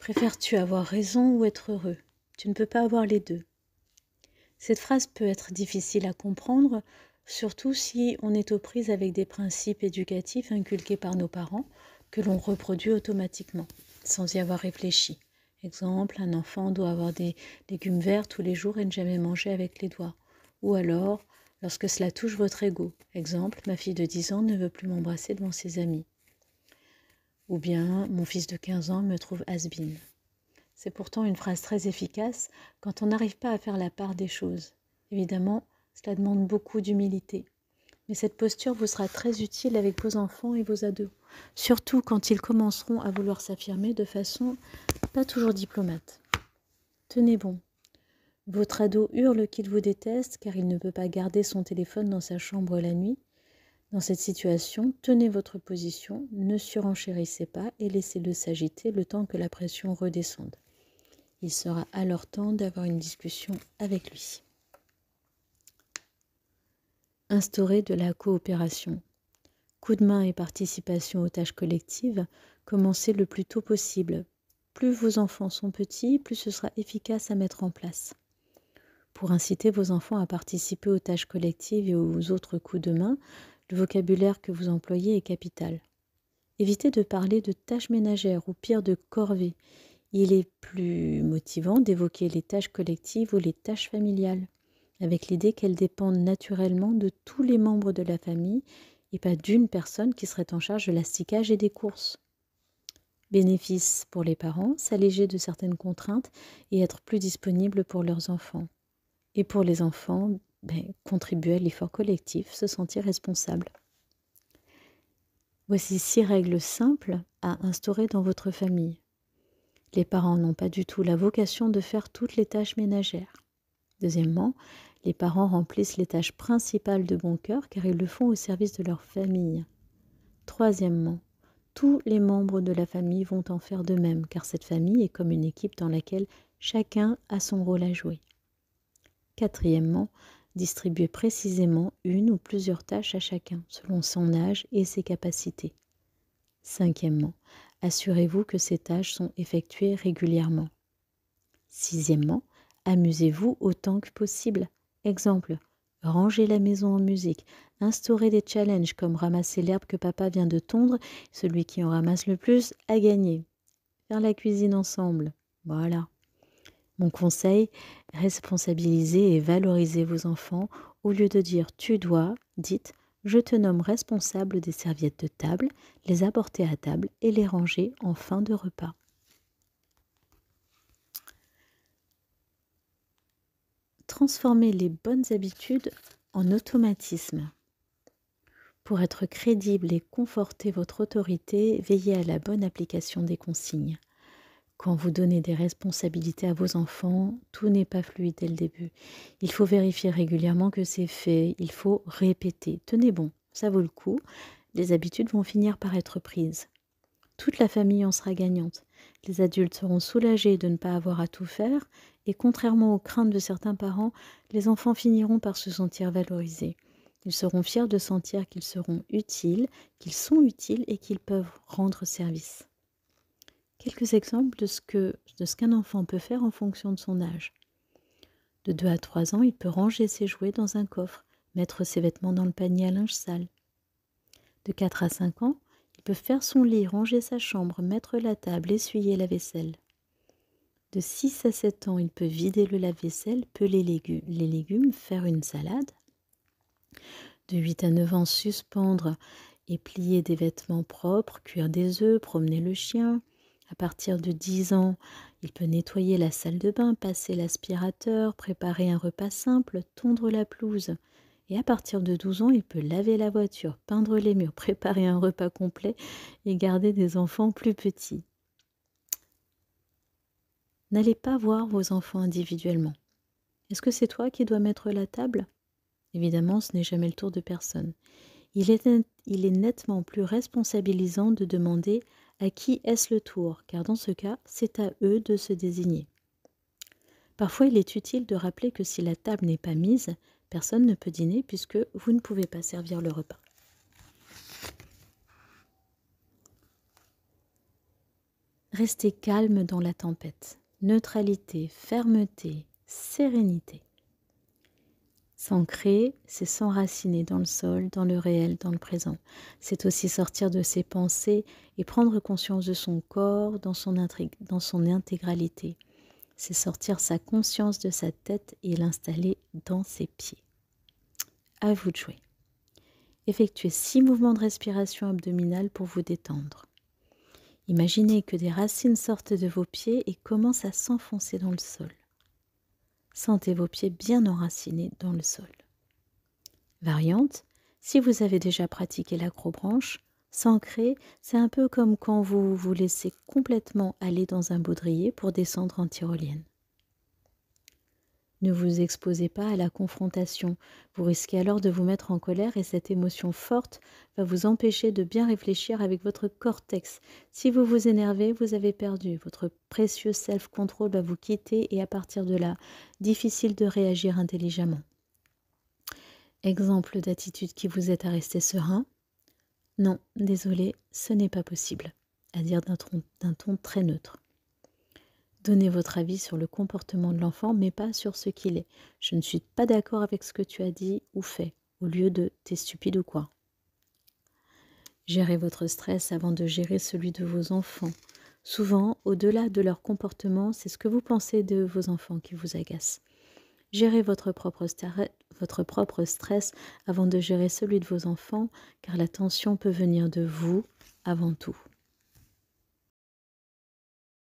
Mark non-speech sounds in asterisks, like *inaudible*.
Préfères-tu avoir raison ou être heureux Tu ne peux pas avoir les deux. Cette phrase peut être difficile à comprendre, surtout si on est aux prises avec des principes éducatifs inculqués par nos parents que l'on reproduit automatiquement, sans y avoir réfléchi. Exemple, un enfant doit avoir des légumes verts tous les jours et ne jamais manger avec les doigts. Ou alors, lorsque cela touche votre ego. Exemple, ma fille de 10 ans ne veut plus m'embrasser devant ses amis. Ou bien mon fils de 15 ans me trouve has-been. C'est pourtant une phrase très efficace quand on n'arrive pas à faire la part des choses. Évidemment, cela demande beaucoup d'humilité. Mais cette posture vous sera très utile avec vos enfants et vos ados, surtout quand ils commenceront à vouloir s'affirmer de façon pas toujours diplomate. Tenez bon. Votre ado hurle qu'il vous déteste car il ne peut pas garder son téléphone dans sa chambre la nuit. Dans cette situation, tenez votre position, ne surenchérissez pas et laissez-le s'agiter le temps que la pression redescende. Il sera alors temps d'avoir une discussion avec lui. Instaurer de la coopération. Coup de main et participation aux tâches collectives, commencez le plus tôt possible. Plus vos enfants sont petits, plus ce sera efficace à mettre en place. Pour inciter vos enfants à participer aux tâches collectives et aux autres coups de main, le vocabulaire que vous employez est capital. Évitez de parler de tâches ménagères ou pire de corvées. Il est plus motivant d'évoquer les tâches collectives ou les tâches familiales, avec l'idée qu'elles dépendent naturellement de tous les membres de la famille et pas d'une personne qui serait en charge de l'asticage et des courses. Bénéfice pour les parents, s'alléger de certaines contraintes et être plus disponible pour leurs enfants. Et pour les enfants, ben, contribuer à l'effort collectif, se sentir responsable. Voici six règles simples à instaurer dans votre famille. Les parents n'ont pas du tout la vocation de faire toutes les tâches ménagères. Deuxièmement, les parents remplissent les tâches principales de bon cœur car ils le font au service de leur famille. Troisièmement, tous les membres de la famille vont en faire de même car cette famille est comme une équipe dans laquelle chacun a son rôle à jouer. Quatrièmement, Distribuez précisément une ou plusieurs tâches à chacun, selon son âge et ses capacités. Cinquièmement, assurez-vous que ces tâches sont effectuées régulièrement. Sixièmement, amusez-vous autant que possible. Exemple, rangez la maison en musique, instaurer des challenges comme ramasser l'herbe que papa vient de tondre, celui qui en ramasse le plus a gagné. Faire la cuisine ensemble. Voilà. Mon conseil, responsabilisez et valorisez vos enfants. Au lieu de dire tu dois, dites je te nomme responsable des serviettes de table, les apporter à table et les ranger en fin de repas. Transformer les bonnes habitudes en automatisme. Pour être crédible et conforter votre autorité, veillez à la bonne application des consignes. Quand vous donnez des responsabilités à vos enfants, tout n'est pas fluide dès le début. Il faut vérifier régulièrement que c'est fait, il faut répéter. Tenez bon, ça vaut le coup, les habitudes vont finir par être prises. Toute la famille en sera gagnante. Les adultes seront soulagés de ne pas avoir à tout faire, et contrairement aux craintes de certains parents, les enfants finiront par se sentir valorisés. Ils seront fiers de sentir qu'ils seront utiles, qu'ils sont utiles et qu'ils peuvent rendre service. Quelques exemples de ce qu'un enfant peut faire en fonction de son âge. De 2 à 3 ans, il peut ranger ses jouets dans un coffre, mettre ses vêtements dans le panier à linge sale. De 4 à 5 ans, il peut faire son lit, ranger sa chambre, mettre la table, essuyer la vaisselle. De 6 à 7 ans, il peut vider le lave-vaisselle, peler les légumes, faire une salade. De 8 à 9 ans, suspendre et plier des vêtements propres, cuire des œufs, promener le chien, à partir de 10 ans, il peut nettoyer la salle de bain, passer l'aspirateur, préparer un repas simple, tondre la pelouse. Et à partir de 12 ans, il peut laver la voiture, peindre les murs, *laughs* préparer un repas complet et garder des enfants plus petits. N'allez pas voir vos enfants individuellement. Est-ce que c'est toi qui dois mettre la table Évidemment, ce n'est jamais le tour de personne. Il est, il est nettement plus responsabilisant de demander à qui est-ce le tour, car dans ce cas, c'est à eux de se désigner. Parfois, il est utile de rappeler que si la table n'est pas mise, personne ne peut dîner puisque vous ne pouvez pas servir le repas. Restez calme dans la tempête. Neutralité, fermeté, sérénité. S'ancrer, c'est s'enraciner dans le sol, dans le réel, dans le présent. C'est aussi sortir de ses pensées et prendre conscience de son corps dans son, dans son intégralité. C'est sortir sa conscience de sa tête et l'installer dans ses pieds. À vous de jouer. Effectuez six mouvements de respiration abdominale pour vous détendre. Imaginez que des racines sortent de vos pieds et commencent à s'enfoncer dans le sol sentez vos pieds bien enracinés dans le sol. Variante, si vous avez déjà pratiqué l'acrobranche, s'ancrer, c'est un peu comme quand vous vous laissez complètement aller dans un baudrier pour descendre en tyrolienne. Ne vous exposez pas à la confrontation. Vous risquez alors de vous mettre en colère et cette émotion forte va vous empêcher de bien réfléchir avec votre cortex. Si vous vous énervez, vous avez perdu. Votre précieux self-control va vous quitter et à partir de là, difficile de réagir intelligemment. Exemple d'attitude qui vous aide à rester serein. Non, désolé, ce n'est pas possible, à dire d'un ton, ton très neutre. Donnez votre avis sur le comportement de l'enfant, mais pas sur ce qu'il est. Je ne suis pas d'accord avec ce que tu as dit ou fait, au lieu de t'es stupide ou quoi. Gérez votre stress avant de gérer celui de vos enfants. Souvent, au-delà de leur comportement, c'est ce que vous pensez de vos enfants qui vous agace. Gérez votre propre, votre propre stress avant de gérer celui de vos enfants, car la tension peut venir de vous avant tout.